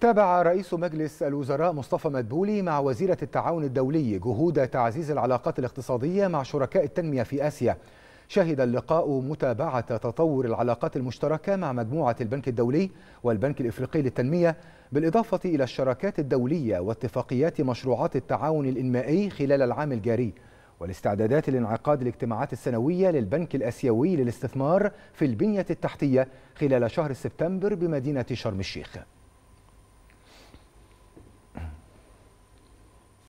تابع رئيس مجلس الوزراء مصطفى مدبولي مع وزيرة التعاون الدولي جهود تعزيز العلاقات الاقتصادية مع شركاء التنمية في آسيا شهد اللقاء متابعة تطور العلاقات المشتركة مع مجموعة البنك الدولي والبنك الإفريقي للتنمية بالإضافة إلى الشراكات الدولية واتفاقيات مشروعات التعاون الإنمائي خلال العام الجاري والاستعدادات لانعقاد الاجتماعات السنوية للبنك الأسيوي للاستثمار في البنية التحتية خلال شهر سبتمبر بمدينة شرم الشيخ